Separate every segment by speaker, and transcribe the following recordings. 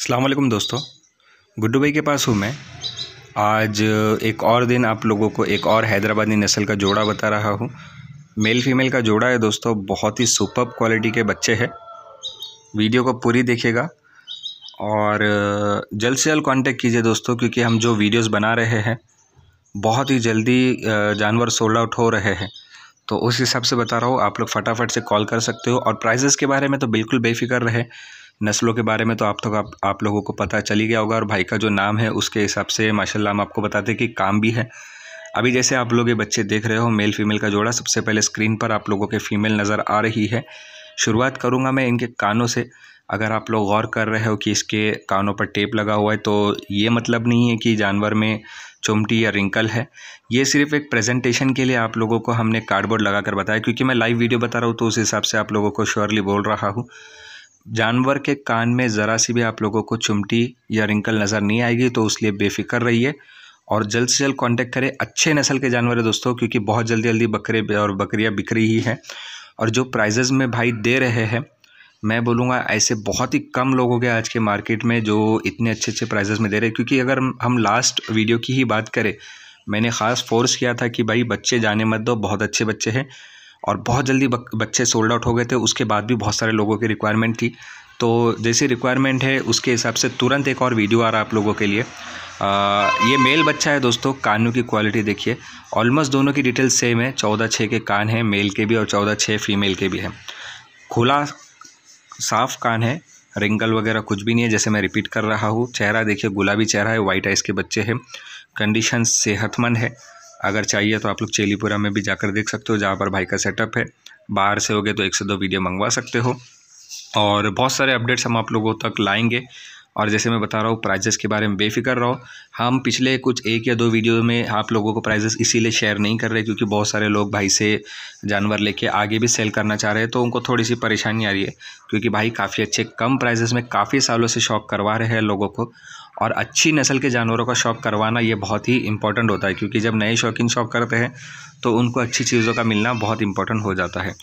Speaker 1: अल्लाम दोस्तों गुड्डू भाई के पास हूँ मैं आज एक और दिन आप लोगों को एक और हैदराबादी नस्ल का जोड़ा बता रहा हूँ मेल फीमेल का जोड़ा है दोस्तों बहुत ही सुपर क्वालिटी के बच्चे हैं वीडियो को पूरी देखिएगा और जल्द से जल्द कॉन्टेक्ट कीजिए दोस्तों क्योंकि हम जो वीडियोस बना रहे हैं बहुत ही जल्दी जानवर सोल्ड आउट हो रहे हैं तो उस हिसाब से बता रहा हूँ आप लोग फटाफट से कॉल कर सकते हो और प्राइजेस के बारे में तो बिल्कुल बेफिक्र रहे नस्लों के बारे में तो आप तो आप, आप लोगों को पता चल ही गया होगा और भाई का जो नाम है उसके हिसाब से माशाल्लाह हम आपको बताते हैं कि काम भी है अभी जैसे आप लोग ये बच्चे देख रहे हो मेल फीमेल का जोड़ा सबसे पहले स्क्रीन पर आप लोगों के फीमेल नज़र आ रही है शुरुआत करूँगा मैं इनके कानों से अगर आप लोग गौर कर रहे हो कि इसके कानों पर टेप लगा हुआ है तो ये मतलब नहीं है कि जानवर में चुमटी या रिंकल है ये सिर्फ एक प्रेजेंटेशन के लिए आप लोगों को हमने कार्डबोर्ड लगा कर बताया क्योंकि मैं लाइव वीडियो बता रहा हूँ तो उस हिसाब से आप लोगों को श्योरली बोल रहा हूँ जानवर के कान में ज़रा सी भी आप लोगों को चुमटी या रिंकल नज़र नहीं आएगी तो उसलिए बेफिक्र रहिए और जल्द से जल्द कांटेक्ट करें अच्छे नस्ल के जानवर है दोस्तों क्योंकि बहुत जल्दी जल्दी बकरे और बकरियाँ बिक रही हैं और जो प्राइजेज़ में भाई दे रहे हैं मैं बोलूँगा ऐसे बहुत ही कम लोग हो गए आज के मार्केट में जो इतने अच्छे अच्छे प्राइजेज़ में दे रहे हैं क्योंकि अगर हम लास्ट वीडियो की ही बात करें मैंने ख़ास फोर्स किया था कि भाई बच्चे जाने मत दो बहुत अच्छे बच्चे हैं और बहुत जल्दी बच्चे सोल्ड आउट हो गए थे उसके बाद भी बहुत सारे लोगों की रिक्वायरमेंट थी तो जैसी रिक्वायरमेंट है उसके हिसाब से तुरंत एक और वीडियो आ रहा है आप लोगों के लिए आ, ये मेल बच्चा है दोस्तों कानों की क्वालिटी देखिए ऑलमोस्ट दोनों की डिटेल सेम है चौदह छः के कान हैं मेल के भी और चौदह छः फीमेल के भी हैं खुला साफ कान है रिंगल वगैरह कुछ भी नहीं है जैसे मैं रिपीट कर रहा हूँ चेहरा देखिए गुलाबी चेहरा है वाइट आइस के बच्चे हैं कंडीशन सेहतमंद है अगर चाहिए तो आप लोग चेलीपुरा में भी जाकर देख सकते हो जहाँ पर भाई का सेटअप है बाहर से हो गए तो एक से दो वीडियो मंगवा सकते हो और बहुत सारे अपडेट्स हम आप लोगों तक लाएंगे और जैसे मैं बता रहा हूँ प्राइजेस के बारे में बेफिक्र रहो हम पिछले कुछ एक या दो वीडियो में आप लोगों को प्राइजेस इसीलिए शेयर नहीं कर रहे क्योंकि बहुत सारे लोग भाई से जानवर लेके आगे भी सेल करना चाह रहे हैं तो उनको थोड़ी सी परेशानी आ रही है क्योंकि भाई काफ़ी अच्छे कम प्राइजेस में काफ़ी सालों से शॉप करवा रहे हैं लोगों को और अच्छी नस्ल के जानवरों का शौक करवाना ये बहुत ही इंपॉर्टेंट होता है क्योंकि जब नए शौकीन शौक करते हैं तो उनको अच्छी चीज़ों का मिलना बहुत इंपॉर्टेंट हो जाता है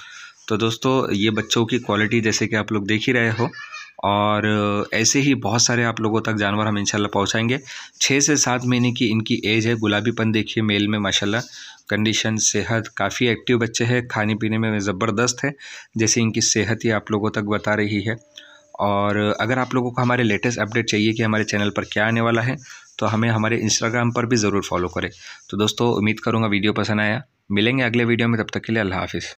Speaker 1: तो दोस्तों ये बच्चों की क्वालिटी जैसे कि आप लोग देख ही रहे हो और ऐसे ही बहुत सारे आप लोगों तक जानवर हम इनशाला पहुँचाएँगे छः से सात महीने की इनकी एज है गुलाबीपन देखिए मेल में माशाला कंडीशन सेहत काफ़ी एक्टिव बच्चे हैं खाने पीने में ज़बरदस्त है जैसे इनकी सेहत ही आप लोगों तक बता रही है और अगर आप लोगों को हमारे लेटेस्ट अपडेट चाहिए कि हमारे चैनल पर क्या आने वाला है तो हमें हमारे इंस्टाग्राम पर भी ज़रूर फॉलो करें तो दोस्तों उम्मीद करूँगा वीडियो पसंद आया मिलेंगे अगले वीडियो में तब तक के लिए अल्लाह हाफिज़